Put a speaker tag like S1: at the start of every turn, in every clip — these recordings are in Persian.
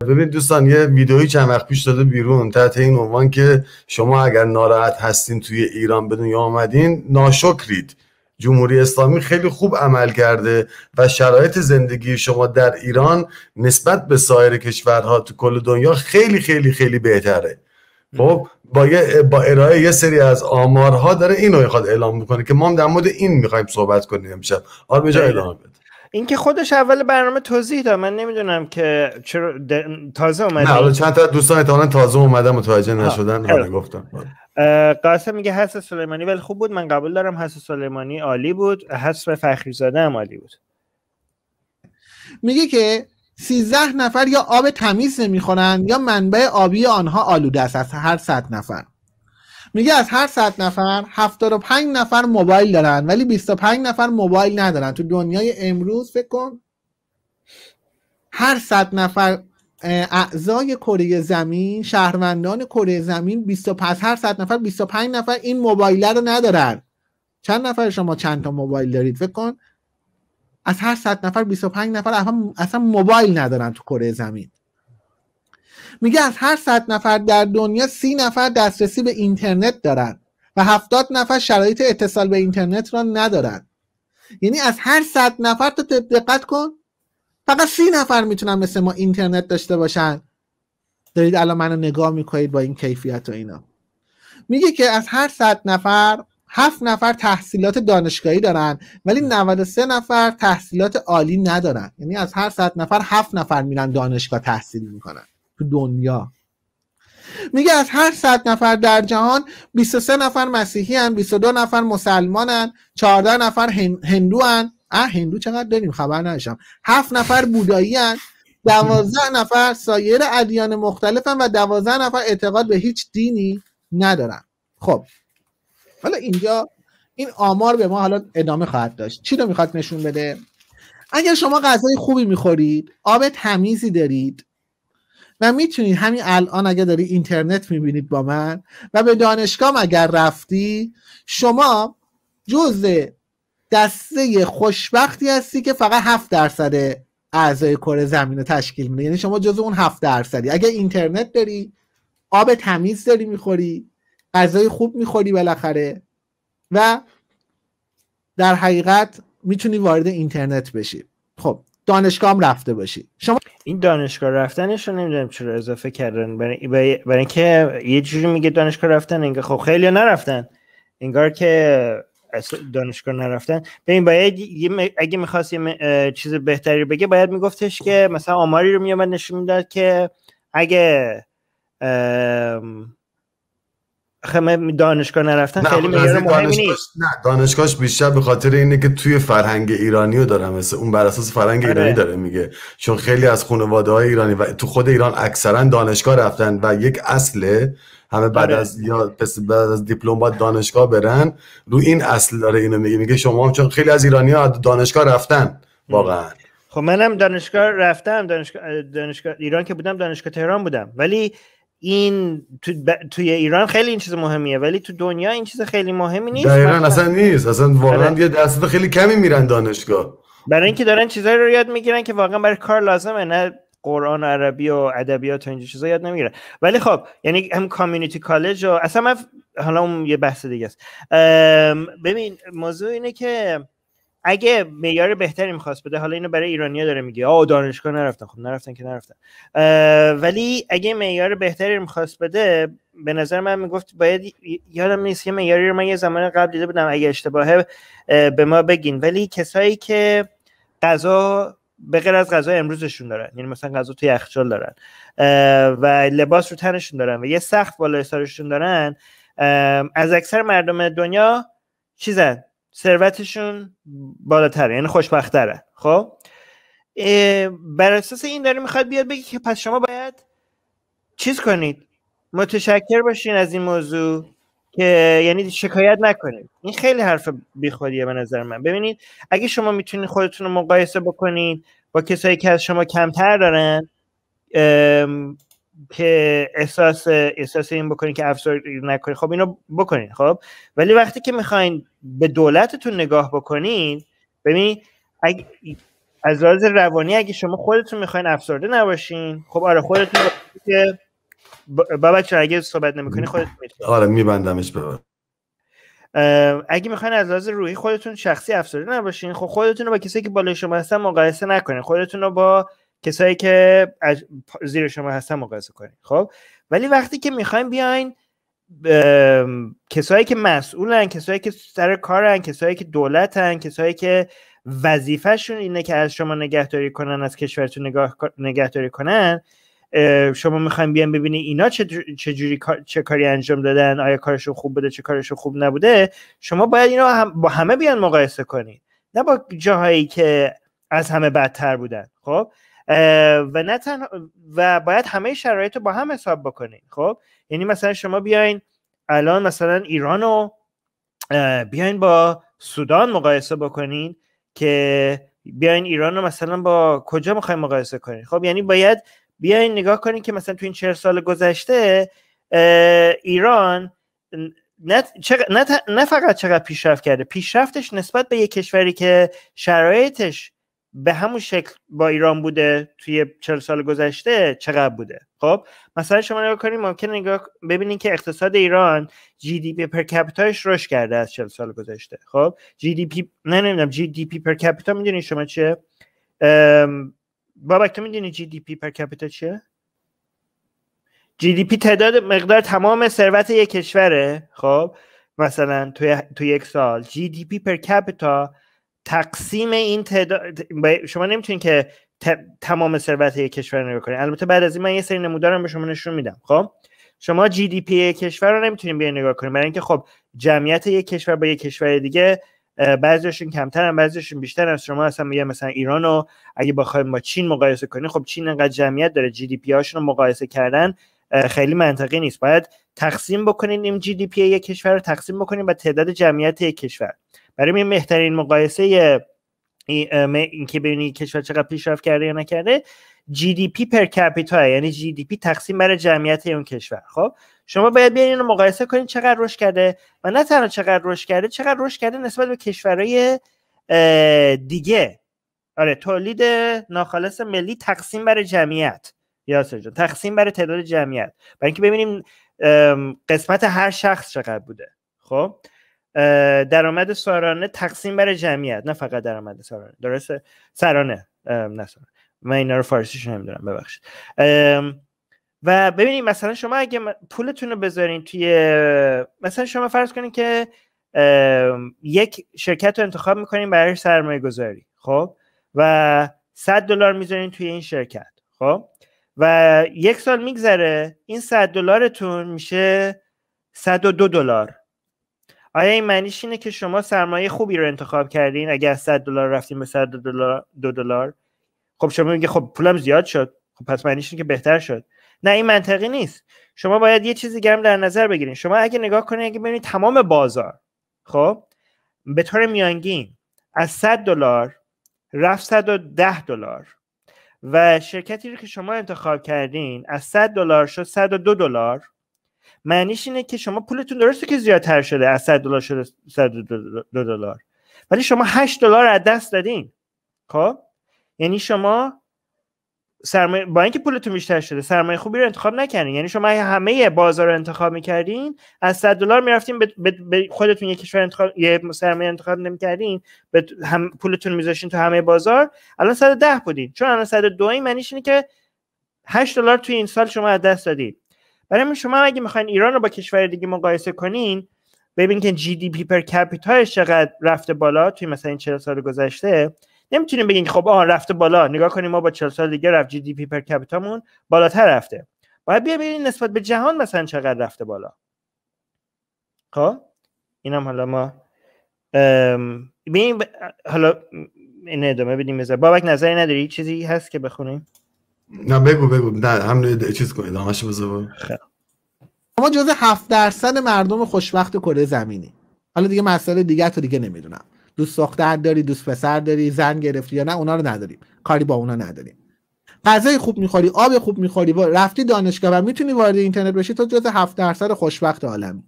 S1: ببینید دوستان یه ویدئوی چند وقت پیش داده بیرون تحت این عنوان که شما اگر ناراحت هستین توی ایران به دنیا آمدین ناشکرید جمهوری اسلامی خیلی خوب عمل کرده و شرایط زندگی شما در ایران نسبت به سایر کشورها تو کل دنیا خیلی خیلی خیلی بهتره خب با, با ارائه یه سری از آمارها داره این میخواد اعلام میکنه که ما در مورد این میخوایم صحبت کنیم امشب آرمجا اعلام بده
S2: اینکه خودش اول برنامه توضیح داد من نمیدونم که چرا تازه اومده نه حالا چند
S1: تا دوستان تازه اومدن متوجه نشدن گفتم
S2: قاسم میگه حس سلیمانی ولی خوب بود من قبول دارم حس سلیمانی عالی بود حس زاده هم عالی بود
S3: میگه که 13 نفر یا آب تمیز نمیخورن یا منبع آبی آنها آلوده است هر 100 نفر میگه از هر 100 نفر 75 نفر موبایل دارن ولی 25 نفر موبایل ندارن تو دنیای امروز فکر کن هر 100 نفر اعضای کره زمین شهروندان کره زمین 25 هر 100 نفر 25 نفر این موبایل رو ندارن چند نفر شما چند تا موبایل دارید فکر کن از هر 100 نفر 25 نفر اصلا موبایل ندارن تو کره زمین میگه از هر صد نفر در دنیا سی نفر دسترسی به اینترنت دارن و هفتاد نفر شرایط اتصال به اینترنت را ندارن یعنی از هر صد نفر تو دقت کن فقط سی نفر میتونن مثل ما اینترنت داشته باشن دارید الان منو نگاه میکنید با این کیفیت و اینا میگه که از هر صد نفر هفت نفر تحصیلات دانشگاهی دارن ولی 93 نفر تحصیلات عالی ندارن یعنی از هر صد نفر هفت نفر میرن دانشگاه تحصیل میکنن تو دنیا میگه از هر صد نفر در جهان 23 نفر مسیحی هن 22 نفر مسلمان هن 14 نفر هندو هن اه هندو چقدر داریم خبر نشم 7 نفر بودایی هن 12 نفر سایر ادیان مختلفن و 12 نفر اعتقاد به هیچ دینی ندارن خب حالا اینجا این آمار به ما حالا ادامه خواهد داشت چی رو میخواد نشون بده اگر شما غذای خوبی میخورید آب تمیزی دارید و میتونید همین الان اگه داری اینترنت میبینید با من و به دانشگاه اگر رفتی شما جز دسته خوشبختی هستی که فقط 7 درصد اعضای کره زمین رو تشکیل میده یعنی شما جز اون 7 درصدی اگه اینترنت داری آب تمیز داری میخوری غذای خوب میخوری بالاخره و در حقیقت میتونی وارد اینترنت بشی خب دانشگاه رفته باشی شما این دانشگاه رفتنش رو نمیدونم چرا
S2: اضافه کردن برای, اینکه یه جوری میگه دانشگاه رفتن انگار خب خیلی نرفتن انگار که دانشگاه نرفتن این باید اگه میخواست یه چیز بهتری بگه باید میگفتش که مثلا آماری رو میامد نشون میداد که اگه آخه من دانشگاه نرفتم خیلی مهم مهمی نیست نه
S1: دانشگاهش بیشتر به خاطر اینه که توی فرهنگ ایرانی رو داره مثل اون بر اساس فرهنگ آره. ایرانی داره میگه چون خیلی از خانواده های ایرانی و تو خود ایران اکثرا دانشگاه رفتن و یک اصله همه بعد آره. از یا پس بعد از دیپلم بعد دانشگاه برن رو این اصل داره اینو میگه میگه شما هم چون خیلی از ایرانی ها دانشگاه رفتن واقعا
S2: خب منم دانشگاه رفتم دانشگاه, ایران که بودم دانشگاه تهران بودم ولی این تو ب... توی ایران خیلی این چیز مهمیه ولی تو دنیا این چیز خیلی مهمی نیست در اصلا
S1: نیست اصلا واقعا آره. یه دست خیلی کمی میرن دانشگاه
S2: برای اینکه دارن چیزایی رو یاد میگیرن که واقعا برای کار لازمه نه قرآن عربی و ادبیات و اینجا چیزا یاد نمیگیرن ولی خب یعنی هم کامیونیتی کالج و اصلا من حالا اون یه بحث دیگه است ببین موضوع اینه که اگه معیار بهتری میخواست بده حالا اینو برای ایرانیا داره میگه آه دانشگاه نرفتن خب نرفتن که نرفتن ولی اگه معیار بهتری میخواست بده به نظر من میگفت باید یادم نیست که معیاری رو من یه زمان قبل دیده بودم اگه اشتباهه به ما بگین ولی کسایی که غذا به غیر از غذا امروزشون دارن یعنی مثلا غذا تو یخچال دارن و لباس رو تنشون دارن و یه سخت بالای سرشون دارن از اکثر مردم دنیا چیزن ثروتشون بالاتره یعنی خوشبختره خب بر اساس این داره میخواد بیاد بگی که پس شما باید چیز کنید متشکر باشین از این موضوع که یعنی شکایت نکنید این خیلی حرف بیخودیه به نظر من ببینید اگه شما میتونید خودتون رو مقایسه بکنید با کسایی که از شما کمتر دارن که احساس احساس این بکنین که افسردگی نکنین خب اینو بکنین خب ولی وقتی که میخواین به دولتتون نگاه بکنین ببین اگه از لحاظ روانی اگه شما خودتون میخواین افسرده نباشین خب آره خودتون که بابک اگه صحبت نمیکنی خودت
S1: میتونی آره میبندمش ببر آره.
S2: اگه میخواین از لحاظ روحی خودتون شخصی افسرده نباشین خب خودتون رو با کسی که بالای شما هستن مقایسه نکنین خودتون رو با کسایی که زیر شما هستن مقایسه کنید خب ولی وقتی که میخوایم بیاین کسایی که مسئولن کسایی که سر کارن کسایی که دولتن کسایی که وظیفهشون اینه که از شما نگهداری کنن از کشورتون نگاه... نگهداری کنن شما میخوایم بیان ببینی اینا چه, چه جوری چه کاری انجام دادن آیا کارشون خوب بوده چه کارشون خوب نبوده شما باید اینا هم با همه بیان مقایسه کنید نه با جاهایی که از همه بدتر بودن خب و نه تنها و باید همه شرایط رو با هم حساب بکنین خب یعنی مثلا شما بیاین الان مثلا ایران رو بیاین با سودان مقایسه بکنین که بیاین ایران رو مثلا با کجا میخوایم مقایسه کنین خب یعنی باید بیاین نگاه کنین که مثلا تو این چهر سال گذشته ایران نه, نه فقط چقدر پیشرفت کرده پیشرفتش نسبت به یک کشوری که شرایطش به همون شکل با ایران بوده توی چهل سال گذشته چقدر بوده خب مثلا شما نگاه کنید ممکن نگاه ببینید که اقتصاد ایران جی دی پی پر کپیتاش رشد کرده از چهل سال گذشته خب جی دی پی نه نمیدونم جی دی پی پر کپیتا میدونید شما چیه ام... بابک تو میدونی جی دی پی پر کپیتا چیه جی دی پی تعداد مقدار تمام ثروت یک کشوره خب مثلا توی, توی یک سال جی دی پی پر کپیتا تقسیم این تعداد شما نمیتونید که تمام ثروت یک کشور رو نگاه البته بعد از این من یه سری نمودارم به شما نشون میدم خب شما جی دی پی کشور رو نمیتونید بیاین نگاه کنید برای اینکه خب جمعیت یک کشور با یک کشور دیگه بعضیشون کمترن بعضیشون از شما اصلا میگه مثلا ایران رو اگه بخوایم با چین مقایسه کنیم خب چین انقدر جمعیت داره جی دی پی هاشون رو مقایسه کردن خیلی منطقی نیست باید تقسیم بکنید این جی دی پی یک کشور رو تقسیم بکنید با تعداد جمعیت یک کشور برای این بهترین مقایسه اینکه ببینی کشور چقدر پیشرفت کرده یا نکرده جی دی پی پر کپیتا یعنی جی دی پی تقسیم بر جمعیت اون کشور خب شما باید بیاین اینو مقایسه کنید چقدر رشد کرده و نه تنها چقدر رشد کرده چقدر رشد کرده نسبت به کشورهای دیگه آره تولید ناخالص ملی تقسیم بر جمعیت یا جان تقسیم بر تعداد جمعیت برای اینکه ببینیم قسمت هر شخص چقدر بوده خب درآمد سارانه تقسیم بر جمعیت نه فقط درآمد سارانه درسته سرانه نه سارانه من اینا رو فارسیش نمیدونم ببخشید و ببینید مثلا شما اگه پولتون رو بذارین توی مثلا شما فرض کنید که یک شرکت رو انتخاب میکنین برای سرمایه گذاری خب و 100 دلار میذارین توی این شرکت خب و یک سال میگذره این 100 دلارتون میشه 102 دلار آیا این معنیش اینه که شما سرمایه خوبی رو انتخاب کردین اگه از 100 دلار رفتیم به 100 دلار دو دلار خب شما میگه خب پولم زیاد شد خب پس معنیش اینه که بهتر شد نه این منطقی نیست شما باید یه چیزی گرم در نظر بگیرین شما اگه نگاه کنید اگه ببینید تمام بازار خب به طور میانگین از 100 دلار رفت 110 دلار و شرکتی رو که شما انتخاب کردین از 100 دلار شد 102 دلار معنیش اینه که شما پولتون درسته که زیادتر شده از 100 دلار شده 102 دلار ولی شما 8 دلار از دست دادین خب یعنی شما سرمایه با اینکه پولتون بیشتر شده سرمایه خوبی رو انتخاب نکردین یعنی شما همه بازار رو انتخاب میکردین از 100 دلار میرفتین به خودتون یه کشور انتخاب یه سرمایه انتخاب نمیکردین به هم پولتون میذاشتین تو همه بازار الان 110 بودین چون الان 102 این معنیش اینه که 8 دلار توی این سال شما از دست دادید برای شما اگه میخواین ایران رو با کشور دیگه مقایسه کنین ببین که جی دی پی پر کپیتا چقدر رفته بالا توی مثلا این 40 سال گذشته نمیتونیم بگین خب آها رفته بالا نگاه کنیم ما با 40 سال دیگه رفت جی دی پی پر کپیتامون بالاتر رفته باید بیا ببینید نسبت به جهان مثلا چقدر رفته بالا خب اینم حالا ما ببین حالا این ادامه بدیم
S3: بابک نظری نداری چیزی هست که بخونیم
S1: نه بگو بگو نه هم چیز کن ادامهش بذار خب.
S3: اما جز 7 درصد مردم خوشبخت کره زمینی حالا دیگه مسئله دیگه تو دیگه نمیدونم دوست دختر داری دوست پسر داری زن گرفتی یا نه اونا رو نداریم کاری با اونا نداریم غذای خوب میخوری آب خوب میخوری با رفتی دانشگاه و میتونی وارد اینترنت بشی تو جز 7 درصد خوشبخت عالمی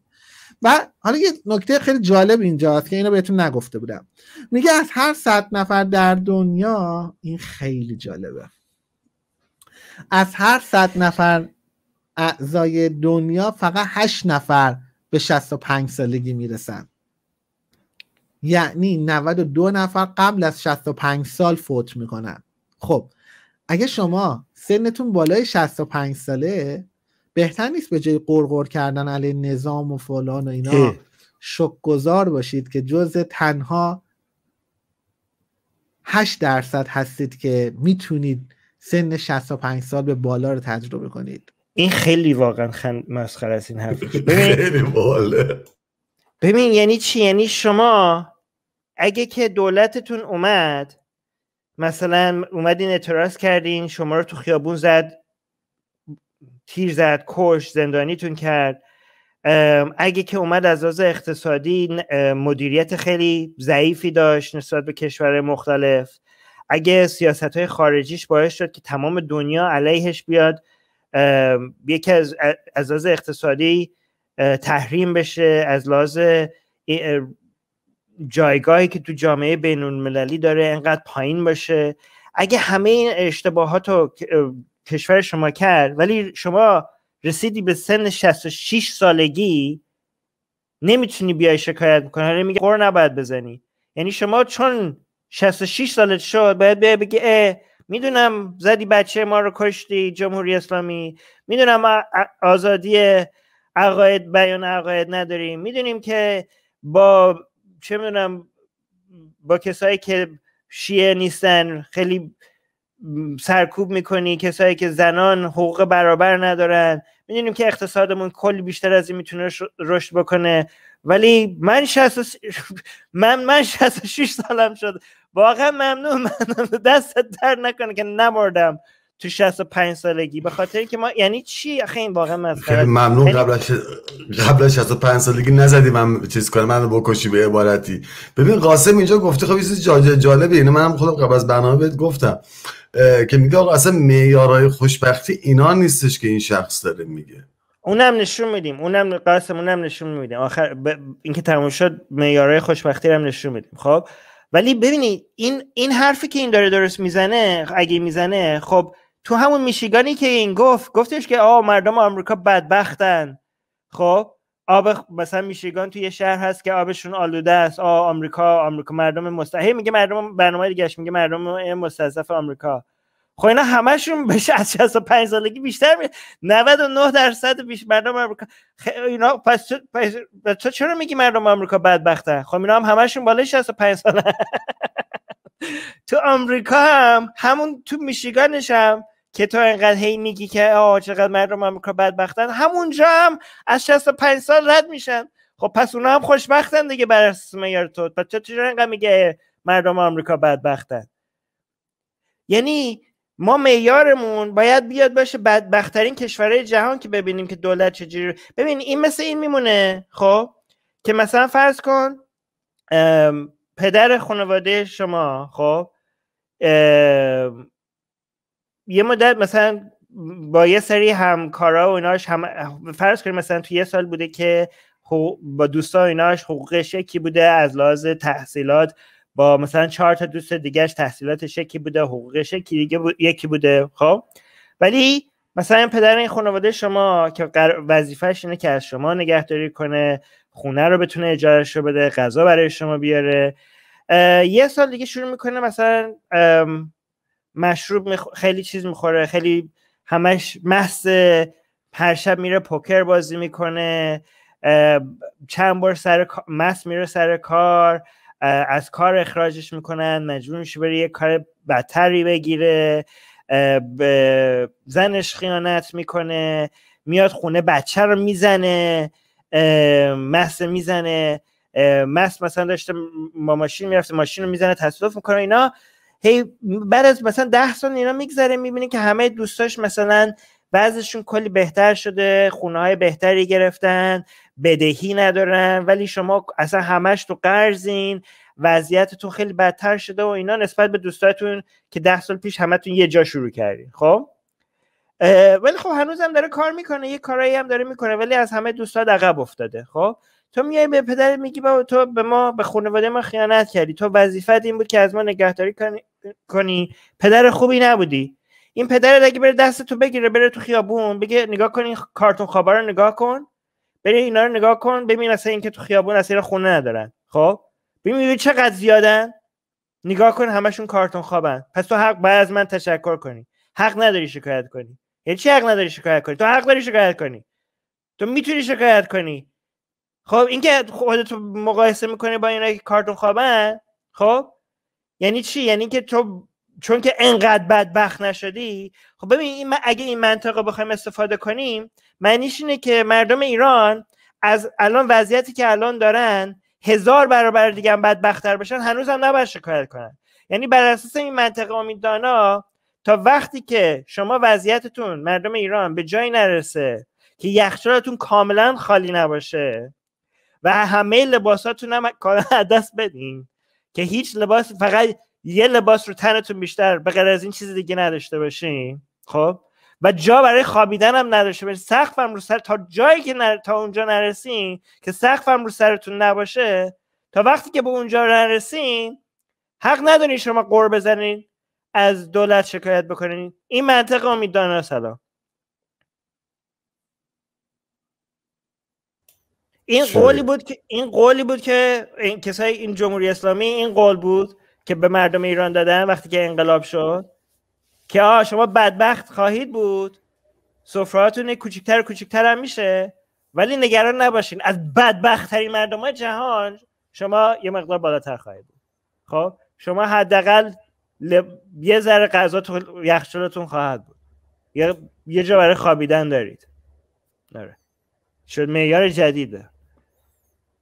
S3: و حالا یه نکته خیلی جالب اینجاست که اینو بهتون نگفته بودم میگه از هر صد نفر در دنیا این خیلی جالبه از هر صد نفر اعضای دنیا فقط هشت نفر به 65 سالگی میرسن یعنی 92 نفر قبل از 65 سال فوت میکنن خب اگه شما سنتون بالای 65 ساله بهتر نیست به جای قرقر کردن علی نظام و فلان و اینا شکگذار باشید که جز تنها 8 درصد هستید که میتونید سن 65 سال به بالا رو تجربه کنید این خیلی واقعا خن... مسخره است این حرف
S1: خیلی
S3: ببین
S2: یعنی چی یعنی شما اگه که دولتتون اومد مثلا اومدین اعتراض کردین شما رو تو خیابون زد تیر زد کش زندانیتون کرد اگه که اومد از از اقتصادی مدیریت خیلی ضعیفی داشت نسبت به کشور مختلف اگه سیاست های خارجیش باعث شد که تمام دنیا علیهش بیاد یکی از از لحاظ اقتصادی تحریم بشه از لحاظ جایگاهی که تو جامعه بین المللی داره انقدر پایین باشه اگه همه این اشتباهات رو کشور شما کرد ولی شما رسیدی به سن 66 سالگی نمیتونی بیای شکایت میکنه حالا میگه قر نباید بزنی یعنی شما چون 66 سالت شد باید بیای بگی اه میدونم زدی بچه ما رو کشتی جمهوری اسلامی میدونم آزادی عقاید بیان عقاید نداریم میدونیم که با چه میدونم با کسایی که شیعه نیستن خیلی سرکوب میکنی کسایی که زنان حقوق برابر ندارن میدونیم که اقتصادمون کلی بیشتر از این میتونه رشد بکنه ولی من شست... من من 66 سالم شد واقعا ممنون من دستت در نکنه که نمردم تو 65 سالگی به خاطر که ما یعنی چی آخه این واقعا مسخره ممنون خیلی... یعنی
S1: قبلش قبل 65 سالگی نزدی من چیز کنم منو بکشی به عبارتی ببین قاسم اینجا گفته خب این چیز جالبه اینو منم خودم قبل از برنامه بهت گفتم که میگه آقا اصلا معیارهای خوشبختی اینا نیستش که این شخص داره میگه
S2: اونم نشون میدیم اونم قاسم اونم نشون میدیم آخر اینکه تموم شد معیارهای خوشبختی هم نشون میدیم خب ولی ببینید این این حرفی که این داره درست میزنه اگه میزنه خب تو همون میشیگانی که این گفت گفتش که آه مردم آمریکا بدبختن خب آب مثلا میشیگان تو یه شهر هست که آبشون آلوده است آه آمریکا آمریکا مردم مستحیل میگه مردم برنامه دیگهش میگه مردم مستضعف آمریکا خب اینا همشون از 65 سالگی بیشتر می 99 درصد بیش مردم آمریکا خ... پس تو... پس... چرا میگی مردم آمریکا بدبختن خب اینا هم همشون بالای 65 ساله تو آمریکا هم همون تو میشیگانش هم که تو اینقدر هی میگی که آه چقدر مردم آمریکا بدبختن همونجا هم از 65 سال رد میشن خب پس اونا هم خوشبختن دیگه بر اساس معیار تو پس چرا اینقدر میگه مردم آمریکا بدبختن یعنی ما میارمون باید بیاد باشه بدبختترین کشورهای جهان که ببینیم که دولت چجوری ببین این مثل این میمونه خب که مثلا فرض کن پدر خانواده شما خب یه مدت مثلا با یه سری همکارا و ایناش هم فرض کنیم مثلا تو یه سال بوده که با دوستا و ایناش حقوقش یکی بوده از لحاظ تحصیلات با مثلا چهار تا دوست دیگهش تحصیلاتش یکی بوده حقوقش یکی دیگه بود، یکی بوده خب ولی مثلا پدر این خانواده شما که وظیفهش اینه که از شما نگهداری کنه خونه رو بتونه اجارش رو بده غذا برای شما بیاره یه سال دیگه شروع میکنه مثلا مشروب میخ... خیلی چیز میخوره خیلی همش محض پرشب میره پوکر بازی میکنه چند بار سر مس میره سر کار از کار اخراجش میکنن مجبور میشه بره یه کار بدتری بگیره به زنش خیانت میکنه میاد خونه بچه رو میزنه مس میزنه مس مثلا داشته با ماشین میرفته ماشین رو میزنه تصادف میکنه اینا هی بعد از مثلا ده سال اینا میگذره میبینه که همه دوستاش مثلا بعضشون کلی بهتر شده خونه های بهتری گرفتن بدهی ندارن ولی شما اصلا همش تو قرضین تو خیلی بدتر شده و اینا نسبت به دوستاتون که ده سال پیش همتون یه جا شروع کردین خب ولی خب هنوزم داره کار میکنه یه کارایی هم داره میکنه ولی از همه دوستات عقب افتاده خب تو میای به پدر میگی بابا تو به ما به خانواده ما خیانت کردی تو وظیفت این بود که از ما نگهداری کنی پدر خوبی نبودی این پدر اگه بره دست تو بگیره بره تو خیابون بگه نگاه کن این کارتون خوابا رو نگاه کن بری اینا رو نگاه کن ببین اصلا اینکه تو خیابون اصلا خونه ندارن خب ببین چقدر زیادن نگاه کن همشون کارتون خوابن پس تو حق باید از من تشکر کنی حق نداری شکایت کنی یعنی چی حق نداری شکایت کنی تو حق داری شکایت کنی تو میتونی شکایت کنی خب اینکه تو مقایسه میکنی با اینا که کارتون خوابن خب یعنی چی یعنی که تو چون که انقدر بدبخت نشدی خب ببین اگه این منطقه بخوایم استفاده کنیم معنیش اینه که مردم ایران از الان وضعیتی که الان دارن هزار برابر دیگه هم بدبختتر بشن هنوز هم نباید شکایت کنن یعنی بر اساس این منطقه امیددانا تا وقتی که شما وضعیتتون مردم ایران به جایی نرسه که یخچالتون کاملا خالی نباشه و همه لباساتون هم دست بدین که هیچ لباس فقط یه لباس رو تنتون بیشتر به غیر از این چیز دیگه نداشته باشین خب و جا برای خوابیدن هم نداشته سخف سقفم رو سر تا جایی که نر... تا اونجا نرسین که سقفم رو سرتون نباشه تا وقتی که به اونجا نرسین حق ندارین شما قور بزنین از دولت شکایت بکنین این منطق دانه سلام این قولی بود که این قولی بود که این کسای این جمهوری اسلامی این قول بود که به مردم ایران دادن وقتی که انقلاب شد که آ شما بدبخت خواهید بود سفرهاتون کوچکتر کوچکتر هم میشه ولی نگران نباشین از بدبخت ترین مردم های جهان شما یه مقدار بالاتر خواهید بود خب شما حداقل لب... یه ذره غذا تو یخچالتون خواهد بود یه, یه جا برای خوابیدن دارید داره شد معیار جدیده